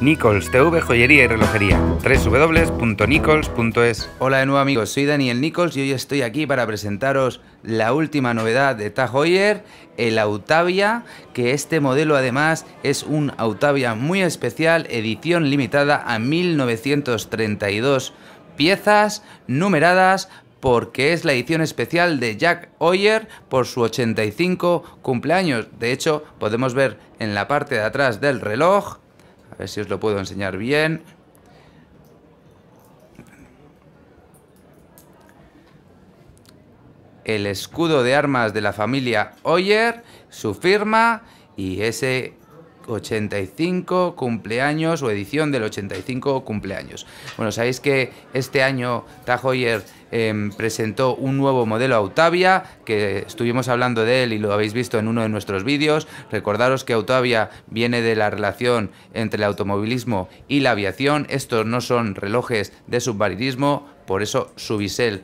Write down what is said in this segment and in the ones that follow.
Nichols TV Joyería y Relojería, www.nichols.es. Hola de nuevo amigos, soy Daniel Nichols y hoy estoy aquí para presentaros la última novedad de Tag Heuer, el Autavia, que este modelo además es un Autavia muy especial, edición limitada a 1932 piezas numeradas porque es la edición especial de Jack Hoyer por su 85 cumpleaños. De hecho, podemos ver en la parte de atrás del reloj a ver si os lo puedo enseñar bien. El escudo de armas de la familia Oyer, su firma y ese 85 cumpleaños o edición del 85 cumpleaños. Bueno, sabéis que este año Tajoyer em, presentó un nuevo modelo Autavia, que estuvimos hablando de él y lo habéis visto en uno de nuestros vídeos. Recordaros que Autavia viene de la relación entre el automovilismo y la aviación. Estos no son relojes de submarinismo, por eso su bisel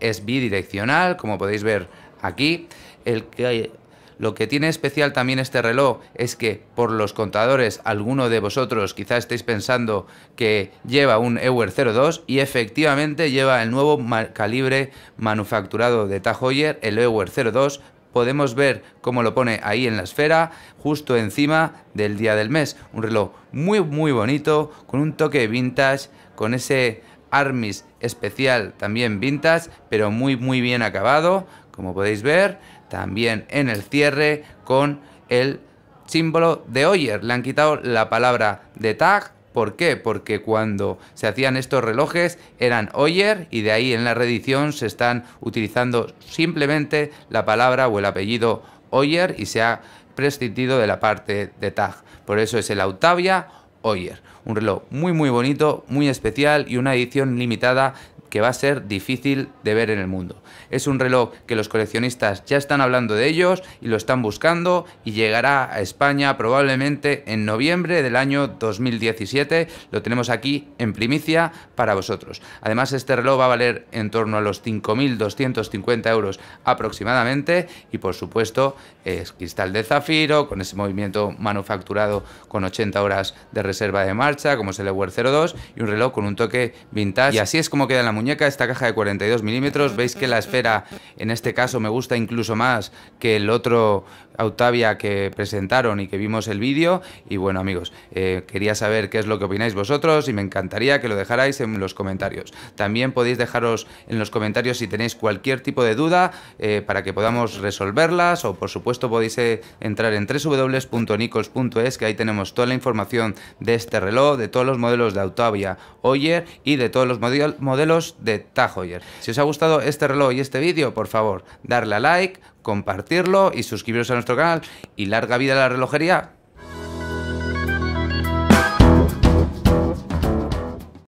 es bidireccional, como podéis ver aquí. El que lo que tiene especial también este reloj es que por los contadores alguno de vosotros quizá estéis pensando que lleva un Ewer 02 y efectivamente lleva el nuevo calibre manufacturado de Tahoyer, el Ewer 02, podemos ver cómo lo pone ahí en la esfera, justo encima del día del mes. Un reloj muy, muy bonito, con un toque vintage, con ese Armis especial también vintage, pero muy, muy bien acabado, como podéis ver también en el cierre con el símbolo de Oyer. Le han quitado la palabra de tag. ¿Por qué? Porque cuando se hacían estos relojes eran Oyer y de ahí en la reedición se están utilizando simplemente la palabra o el apellido Oyer y se ha prescindido de la parte de tag. Por eso es el Autavia Oyer. Un reloj muy muy bonito, muy especial y una edición limitada que va a ser difícil de ver en el mundo. Es un reloj que los coleccionistas ya están hablando de ellos y lo están buscando y llegará a España probablemente en noviembre del año 2017. Lo tenemos aquí en primicia para vosotros. Además este reloj va a valer en torno a los 5.250 euros aproximadamente y por supuesto es cristal de zafiro con ese movimiento manufacturado con 80 horas de reserva de marcha como es el Ewer 02 y un reloj con un toque vintage y así es como queda la muñeca, esta caja de 42 milímetros. Veis que la esfera en este caso me gusta incluso más que el otro Autavia que presentaron y que vimos el vídeo. Y bueno amigos, eh, quería saber qué es lo que opináis vosotros y me encantaría que lo dejarais en los comentarios. También podéis dejaros en los comentarios si tenéis cualquier tipo de duda eh, para que podamos resolverlas o por supuesto podéis eh, entrar en www.nicos.es que ahí tenemos toda la información de este reloj, de todos los modelos de Autavia Oyer y de todos los modelos de Tajoyer. Si os ha gustado este reloj y este vídeo, por favor, darle a like, compartirlo y suscribiros a nuestro canal. Y larga vida a la relojería.